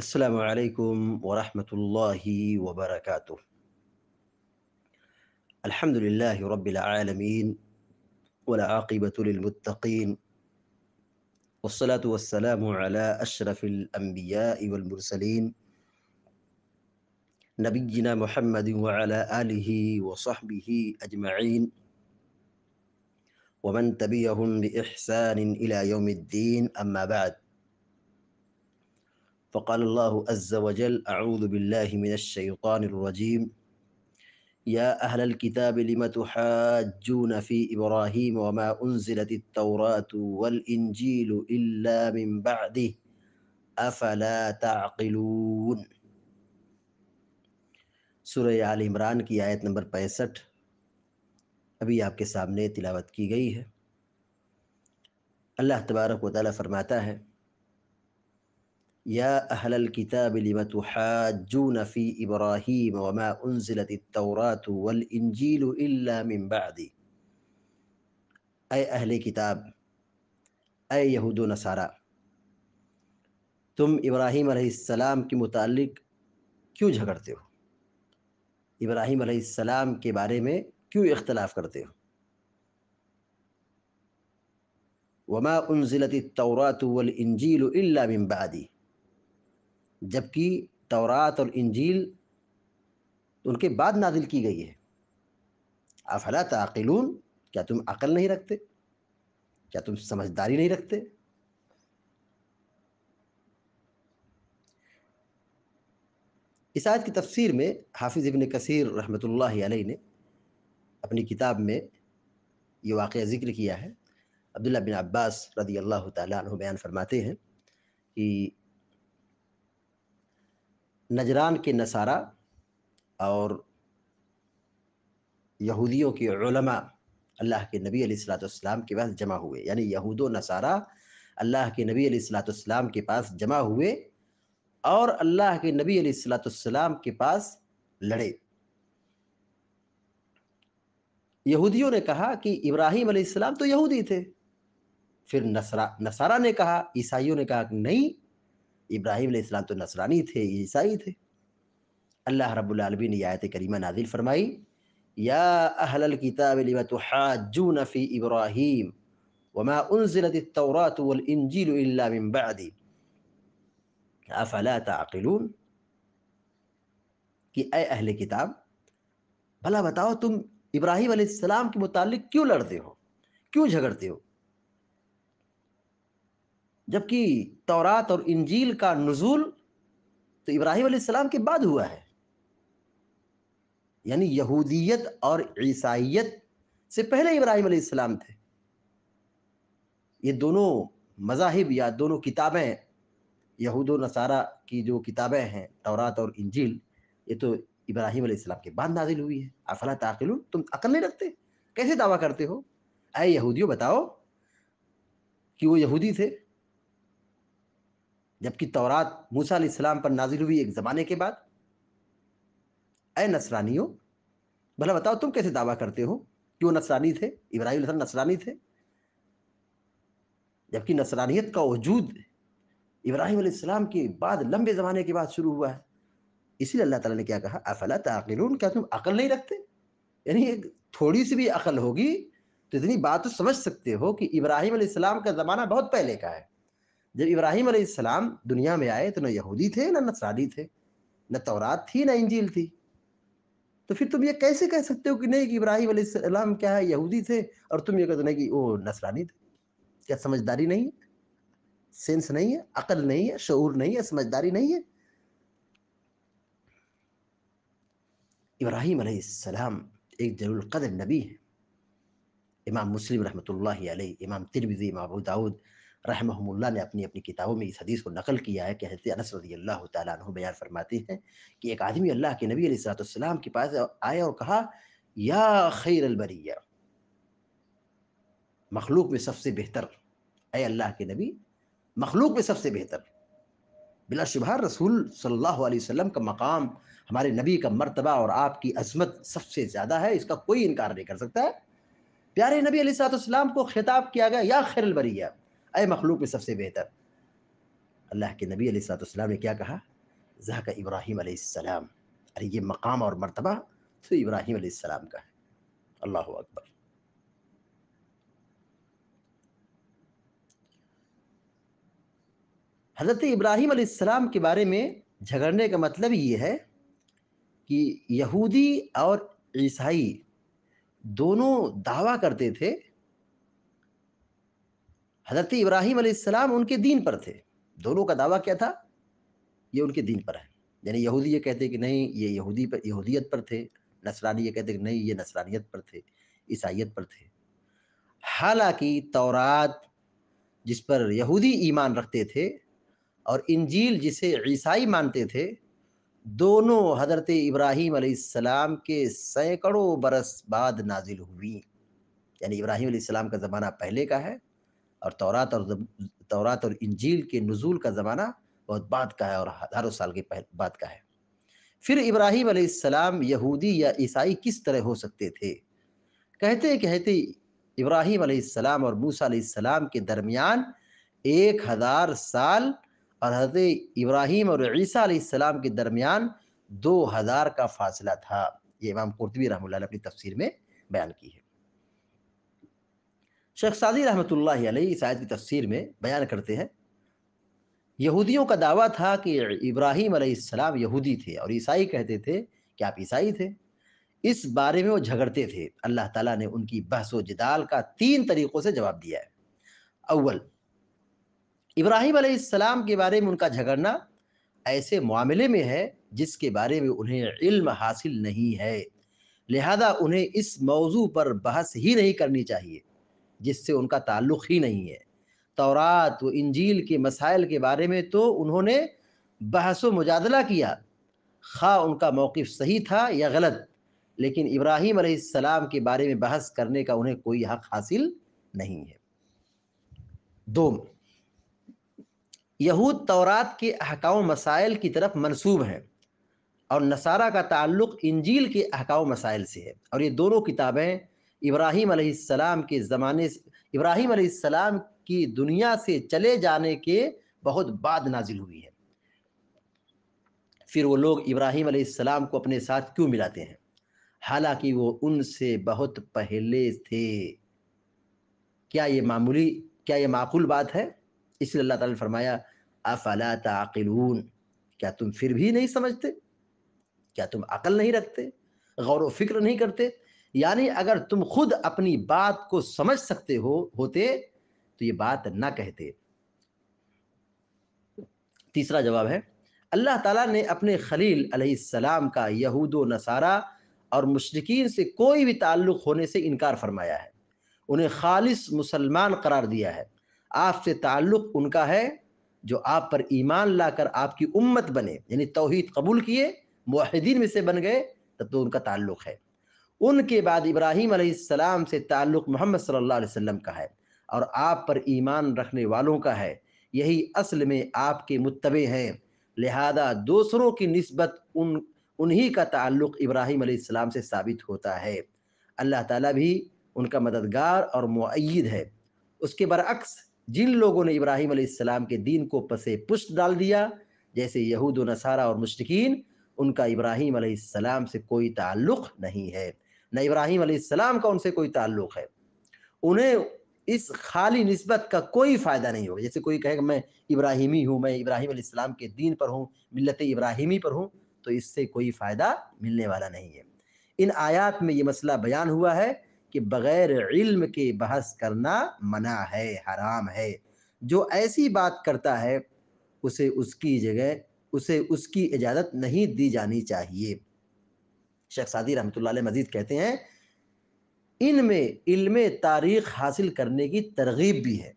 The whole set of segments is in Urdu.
السلام عليكم ورحمة الله وبركاته الحمد لله رب العالمين والعاقبة للمتقين والصلاة والسلام على أشرف الأنبياء والمرسلين نبينا محمد وعلى آله وصحبه أجمعين ومن تبيهم بإحسان إلى يوم الدين أما بعد فقال الله عز وجل أعوذ بالله من الشيطان الرجيم يا أهل الكتاب لم تحاجون في إبراهيم وما أنزلت التوراة والإنجيل إلا من بعده افلا تعقلون سورہ آل عمران کی آیت نمبر پینسٹھ ابھی آپ کے سامنے تلاوت کی گئی ہے اللہ تبارک و تعالیٰ فرماتا ہے يا أهل الكتاب لم تحاجون في إبراهيم وما أنزلت التوراة والإنجيل إلا من بعدي أي أهل الكتاب أي يهود نصارى تم إبراهيم عليه السلام کے متعلق کیوں جھگڑتے ہو إبراهيم عليه السلام کے بارے میں کیوں اختلاف کرتے ہو وما انزلت التوراة والإنجيل الا من بعدي جبکہ تورات اور انجیل ان کے بعد نازل کی گئی ہے افلا تعقلون کیا تم عقل نہیں رکھتے کیا تم سمجھداری نہیں رکھتے اس آیت کی تفسیر میں حافظ ابن کثیر رحمۃ اللہ علیہ نے اپنی کتاب میں یہ واقعہ ذکر کیا ہے عبداللہ بن عباس رضی اللہ تعالیٰ عنہ بیان فرماتے ہیں کہ نجران کے نصارہ اور یہودیوں کے علماء اللہ کے نبی علیہ السلاۃ السلام کے پاس جمع ہوئے یعنی یہود و نصارہ اللہ کے نبی علیہ السلاۃ السلام کے پاس جمع ہوئے اور اللہ کے نبی علیہ والسلام کے پاس لڑے یہودیوں نے کہا کہ ابراہیم علیہ السلام تو یہودی تھے پھر نثرا نصارہ نے کہا عیسائیوں نے کہا کہ نہیں ابراہیم علیہ السلام تو نصرانی تھے عیسائی تھے اللہ رب العالمین نے آیت کریمہ نازل فرمائی یا اہل الکتاب لما تحاجون فی ابراہیم وما انزلت التوراة والانجیل الا من بعد افلا تعقلون کہ اے اہل کتاب بھلا بتاؤ تم ابراہیم علیہ السلام کے متعلق کیوں لڑتے ہو کیوں جھگڑتے ہو جبکہ تورات اور انجیل کا نزول تو ابراہیم علیہ السلام کے بعد ہوا ہے یعنی یہودیت اور عیسائیت سے پہلے ابراہیم علیہ السلام تھے یہ دونوں مذاہب یا دونوں کتابیں یہود و نصارہ کی جو کتابیں ہیں تورات اور انجیل یہ تو ابراہیم علیہ السلام کے بعد نازل ہوئی ہے افلا تعقل تم عقل نہیں رکھتے کیسے دعویٰ کرتے ہو اے یہودیوں بتاؤ کہ وہ یہودی تھے جبکہ تورات موسیٰ علیہ السلام پر نازل ہوئی ایک زمانے کے بعد اے نصرانیوں بھلا بتاؤ تم کیسے دعویٰ کرتے ہو کہ وہ نصرانی تھے ابراہیم السلام نصرانی تھے جبکہ نصرانیت کا وجود ابراہیم علیہ السلام کے بعد لمبے زمانے کے بعد شروع ہوا ہے اسی لیے اللہ تعالیٰ نے کیا کہا افلا تعقلون کیا تم عقل نہیں رکھتے یعنی ایک تھوڑی سی بھی عقل ہوگی تو اتنی بات تو سمجھ سکتے ہو کہ ابراہیم علیہ السلام کا زمانہ بہت پہلے کا ہے جب ابراہیم علیہ السلام دنیا میں آئے تو نہ یہودی تھے نہ نصرانی تھے نہ تورات تھی نہ انجیل تھی تو پھر تم یہ کیسے کہہ سکتے ہو کہ نہیں کہ ابراہیم علیہ السلام کیا ہے یہودی تھے اور تم یہ کہتے نہیں کہ وہ نصرانی تھے کیا سمجھداری نہیں ہے سینس نہیں ہے عقل نہیں ہے شعور نہیں ہے سمجھداری نہیں ہے ابراہیم علیہ السلام ایک جل القدر نبی ہے امام مسلم رحمۃ اللہ علیہ امام امام محبود داود رحمہ اللہ نے اپنی اپنی کتابوں میں اس حدیث کو نقل کیا ہے کہ حضرت انس رضی اللہ تعالیٰ عنہ بیان فرماتی ہے کہ ایک آدمی اللہ کے نبی علیہ السلام کے پاس آیا اور کہا یا خیر البریہ مخلوق میں سب سے بہتر اے اللہ کے نبی مخلوق میں سب سے بہتر بلا شبہ رسول صلی اللہ علیہ وسلم کا مقام ہمارے نبی کا مرتبہ اور آپ کی عظمت سب سے زیادہ ہے اس کا کوئی انکار نہیں کر سکتا ہے پیارے نبی علیہ السلام کو خطاب کیا گیا یا خیر البریہ اے مخلوق میں سب سے بہتر اللہ کے نبی علیہ السلام نے کیا کہا زہ کا ابراہیم علیہ السلام ارے یہ مقام اور مرتبہ تو ابراہیم علیہ السلام کا ہے اللہ اکبر حضرت ابراہیم علیہ السلام کے بارے میں جھگڑنے کا مطلب یہ ہے کہ یہودی اور عیسائی دونوں دعویٰ کرتے تھے حضرت ابراہیم علیہ السلام ان کے دین پر تھے دونوں کا دعویٰ کیا تھا یہ ان کے دین پر ہے یعنی یہودی یہ کہتے کہ نہیں یہ یہودی پر یہودیت پر تھے نصرانی یہ کہتے کہ نہیں یہ نصرانیت پر تھے عیسائیت پر تھے حالانکہ تورات جس پر یہودی ایمان رکھتے تھے اور انجیل جسے عیسائی مانتے تھے دونوں حضرت ابراہیم علیہ السلام کے سینکڑوں برس بعد نازل ہوئی یعنی ابراہیم علیہ السلام کا زمانہ پہلے کا ہے اور تورات اور تورات اور انجیل کے نزول کا زمانہ بہت بعد کا ہے اور ہزاروں سال کے بعد کا ہے پھر ابراہیم علیہ السلام یہودی یا عیسائی کس طرح ہو سکتے تھے کہتے کہتے ابراہیم علیہ السلام اور موسیٰ علیہ السلام کے درمیان ایک ہزار سال اور حضرت ابراہیم اور عیسیٰ علیہ السلام کے درمیان دو ہزار کا فاصلہ تھا یہ امام قرطبی رحمہ اللہ نے اپنی تفسیر میں بیان کی ہے شیخ سازی رحمۃ اللہ علیہ اس آیت کی تفسیر میں بیان کرتے ہیں یہودیوں کا دعویٰ تھا کہ ابراہیم علیہ السلام یہودی تھے اور عیسائی کہتے تھے کہ آپ عیسائی تھے اس بارے میں وہ جھگڑتے تھے اللہ تعالیٰ نے ان کی بحث و جدال کا تین طریقوں سے جواب دیا ہے اول ابراہیم علیہ السلام کے بارے میں ان کا جھگڑنا ایسے معاملے میں ہے جس کے بارے میں انہیں علم حاصل نہیں ہے لہذا انہیں اس موضوع پر بحث ہی نہیں کرنی چاہیے جس سے ان کا تعلق ہی نہیں ہے تورات و انجیل کے مسائل کے بارے میں تو انہوں نے بحث و مجادلہ کیا خواہ ان کا موقف صحیح تھا یا غلط لیکن ابراہیم علیہ السلام کے بارے میں بحث کرنے کا انہیں کوئی حق حاصل نہیں ہے دوم یہود تورات کے احکاؤ مسائل کی طرف منسوب ہیں اور نصارہ کا تعلق انجیل کے احکاؤ مسائل سے ہے اور یہ دونوں کتابیں ابراہیم علیہ السلام کے زمانے سے ابراہیم علیہ السلام کی دنیا سے چلے جانے کے بہت بعد نازل ہوئی ہے پھر وہ لوگ ابراہیم علیہ السلام کو اپنے ساتھ کیوں ملاتے ہیں حالانکہ وہ ان سے بہت پہلے تھے کیا یہ معمولی کیا یہ معقول بات ہے اس لیے اللہ تعالیٰ نے فرمایا افلا تعقلون کیا تم پھر بھی نہیں سمجھتے کیا تم عقل نہیں رکھتے غور و فکر نہیں کرتے یعنی اگر تم خود اپنی بات کو سمجھ سکتے ہو ہوتے تو یہ بات نہ کہتے تیسرا جواب ہے اللہ تعالیٰ نے اپنے خلیل علیہ السلام کا یہود و نصارہ اور مشرقین سے کوئی بھی تعلق ہونے سے انکار فرمایا ہے انہیں خالص مسلمان قرار دیا ہے آپ سے تعلق ان کا ہے جو آپ پر ایمان لا کر آپ کی امت بنے یعنی توحید قبول کیے موحدین میں سے بن گئے تب تو ان کا تعلق ہے ان کے بعد ابراہیم علیہ السلام سے تعلق محمد صلی اللہ علیہ وسلم کا ہے اور آپ پر ایمان رکھنے والوں کا ہے یہی اصل میں آپ کے متبع ہیں لہذا دوسروں کی نسبت ان انہی کا تعلق ابراہیم علیہ السلام سے ثابت ہوتا ہے اللہ تعالیٰ بھی ان کا مددگار اور معید ہے اس کے برعکس جن لوگوں نے ابراہیم علیہ السلام کے دین کو پسے پشت ڈال دیا جیسے یہود و نصارہ اور مشتقین ان کا ابراہیم علیہ السلام سے کوئی تعلق نہیں ہے نہ ابراہیم علیہ السلام کا ان سے کوئی تعلق ہے انہیں اس خالی نسبت کا کوئی فائدہ نہیں ہوگا جیسے کوئی کہے کہ میں ابراہیمی ہوں میں ابراہیم علیہ السلام کے دین پر ہوں ملت ابراہیمی پر ہوں تو اس سے کوئی فائدہ ملنے والا نہیں ہے ان آیات میں یہ مسئلہ بیان ہوا ہے کہ بغیر علم کے بحث کرنا منع ہے حرام ہے جو ایسی بات کرتا ہے اسے اس کی جگہ اسے اس کی اجازت نہیں دی جانی چاہیے شیخ سعدی رحمۃ اللہ علیہ مزید کہتے ہیں ان میں علم تاریخ حاصل کرنے کی ترغیب بھی ہے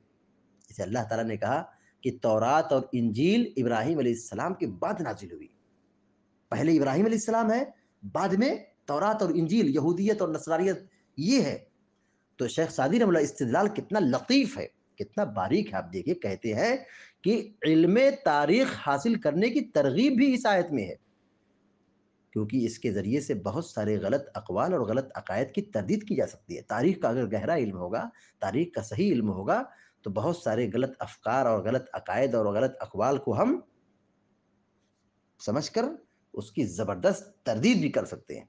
اسے اللہ تعالیٰ نے کہا کہ تورات اور انجیل ابراہیم علیہ السلام کے بعد نازل ہوئی پہلے ابراہیم علیہ السلام ہے بعد میں تورات اور انجیل یہودیت اور نصراریت یہ ہے تو شیخ سعدی رحم اللہ استدلال کتنا لطیف ہے کتنا باریک ہے آپ دیکھیے کہتے ہیں کہ علم تاریخ حاصل کرنے کی ترغیب بھی اس آیت میں ہے کیونکہ اس کے ذریعے سے بہت سارے غلط اقوال اور غلط عقائد کی تردید کی جا سکتی ہے تاریخ کا اگر گہرا علم ہوگا تاریخ کا صحیح علم ہوگا تو بہت سارے غلط افکار اور غلط عقائد اور غلط اقوال کو ہم سمجھ کر اس کی زبردست تردید بھی کر سکتے ہیں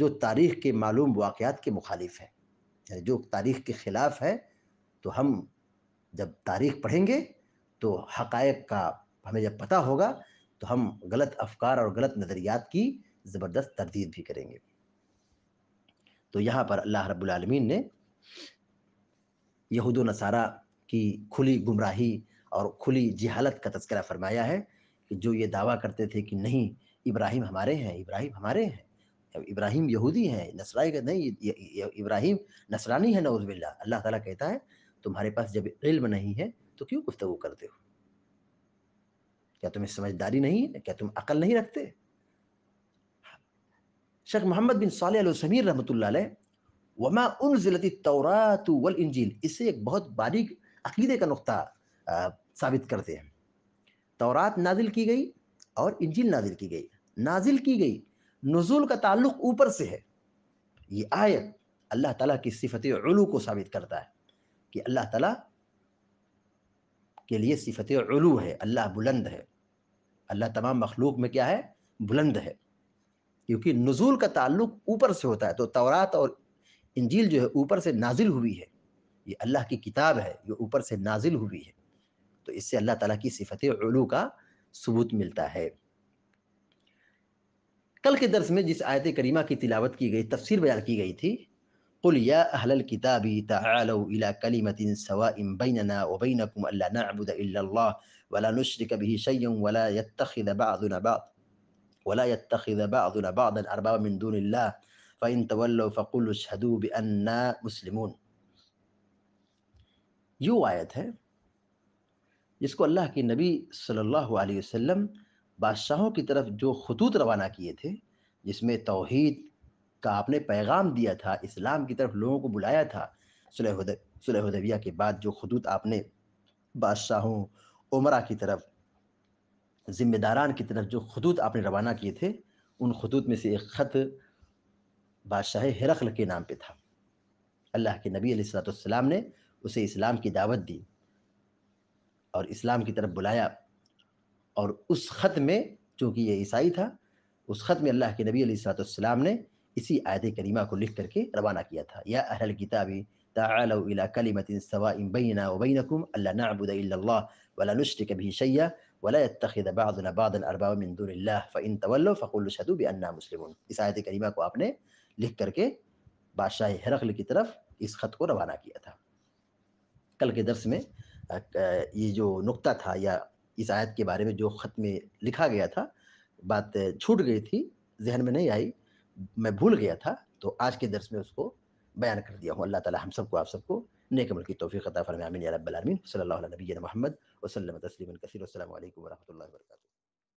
جو تاریخ کے معلوم واقعات کے مخالف ہے یعنی جو تاریخ کے خلاف ہے تو ہم جب تاریخ پڑھیں گے تو حقائق کا ہمیں جب پتہ ہوگا تو ہم غلط افکار اور غلط نظریات کی زبردست تردید بھی کریں گے تو یہاں پر اللہ رب العالمین نے یہود و نصارہ کی کھلی گمراہی اور کھلی جہالت کا تذکرہ فرمایا ہے کہ جو یہ دعویٰ کرتے تھے کہ نہیں ابراہیم ہمارے ہیں ابراہیم ہمارے ہیں ابراہیم یہودی ہیں نسرائی کا نہیں ابراہیم نسرانی ہے نعوذ باللہ اللہ اللہ تعالیٰ کہتا ہے تمہارے پاس جب علم نہیں ہے تو کیوں گفتگو کرتے ہو کیا تمہیں سمجھداری نہیں ہے کیا تم عقل نہیں رکھتے شیخ محمد بن صالح علیہ سمیر رحمۃ اللہ علیہ وماضلتی طورات وجل اسے ایک بہت باریک عقیدے کا نقطہ ثابت کرتے ہیں تورات نازل کی گئی اور انجیل نازل کی گئی نازل کی گئی نزول کا تعلق اوپر سے ہے یہ آیت اللہ تعالیٰ کی صفت علو کو ثابت کرتا ہے کہ اللہ تعالیٰ کے لیے صفت علو ہے اللہ بلند ہے اللہ تمام مخلوق میں کیا ہے بلند ہے کیونکہ نزول کا تعلق اوپر سے ہوتا ہے تو تورات اور انجیل جو ہے اوپر سے نازل ہوئی ہے یہ اللہ کی کتاب ہے یہ اوپر سے نازل ہوئی ہے تو اس سے اللہ تعالیٰ کی صفت علو کا ثبوت ملتا ہے کل کے درس میں جس آیت کریمہ کی تلاوت کی گئی تفسیر بیان کی گئی تھی قل يا أهل الكتاب تعالوا إلى كلمة سواء بيننا وبينكم ألا نعبد إلا الله ولا نشرك به شيئا ولا يتخذ بعضنا بعض ولا يتخذ بعضنا بعضا أربابا من دون الله فإن تولوا فقولوا اشهدوا بأننا مسلمون جو ہے جس کو اللہ जिसको نبی صلی اللہ علیہ وسلم بادشاہوں کی طرف جو خطوط روانہ کیے تھے جس میں توحید کا آپ نے پیغام دیا تھا اسلام کی طرف لوگوں کو بلایا تھا صلح صلی کے بعد جو خطوط آپ نے بادشاہوں عمرہ کی طرف ذمہ داران کی طرف جو خطوط آپ نے روانہ کیے تھے ان خطوط میں سے ایک خط بادشاہ ہرقل کے نام پہ تھا اللہ کے نبی علیہ السلاۃ السلام نے اسے اسلام کی دعوت دی اور اسلام کی طرف بلایا اور اس خط میں چونکہ یہ عیسائی تھا اس خط میں اللہ کے نبی علیہ السلاۃ السلام نے اسی آیت کریمہ کو لکھ کر کے روانہ کیا تھا یا اہل تعالوا الى كلمه سواء بيننا وبينكم الا الا نعبد الله الله ولا ولا نشرك به شيئا يتخذ بعضنا بعضا اربابا من دون فان تولوا فقولوا باننا مسلمون اس آیت کریمہ کو آپ نے لکھ کر کے بادشاہ ہرقل کی طرف اس خط کو روانہ کیا تھا کل کے درس میں یہ جو نقطہ تھا یا اس آیت کے بارے میں جو خط میں لکھا گیا تھا بات چھوٹ گئی تھی ذہن میں نہیں آئی میں بھول گیا تھا تو آج کے درس میں اس کو بیان کر دیا ہوں اللہ تعالیٰ ہم سب کو آپ سب کو نیک عمل کی توفیق عطا فرمائے آمین یا رب العالمین صلی اللہ علیہ نبی محمد وسلم وسلم کثیر السلام علیکم ورحمۃ اللہ وبرکاتہ